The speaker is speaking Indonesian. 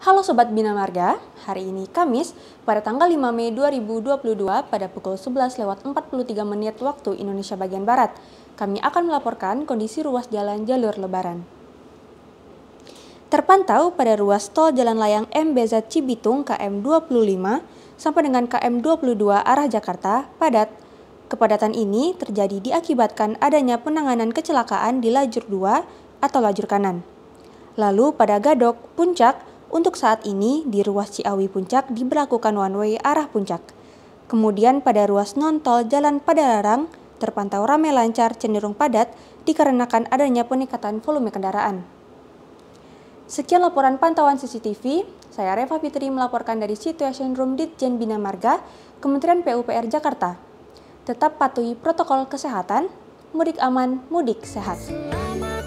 Halo Sobat Bina Marga, hari ini Kamis pada tanggal 5 Mei 2022 pada pukul 11 lewat 43 menit waktu Indonesia bagian Barat. Kami akan melaporkan kondisi ruas jalan jalur lebaran. Terpantau pada ruas tol Jalan Layang MBZ Cibitung KM 25 sampai dengan KM 22 arah Jakarta padat. Kepadatan ini terjadi diakibatkan adanya penanganan kecelakaan di lajur 2 atau lajur kanan. Lalu pada Gadok, Puncak, untuk saat ini, di ruas Ciawi Puncak diberlakukan one way arah puncak. Kemudian pada ruas non-tol Jalan Padalarang, terpantau ramai lancar cenderung padat dikarenakan adanya peningkatan volume kendaraan. Sekian laporan pantauan CCTV, saya Reva Fitri melaporkan dari Situation Room Ditjen Bina Marga, Kementerian PUPR Jakarta. Tetap patuhi protokol kesehatan, mudik aman, mudik sehat.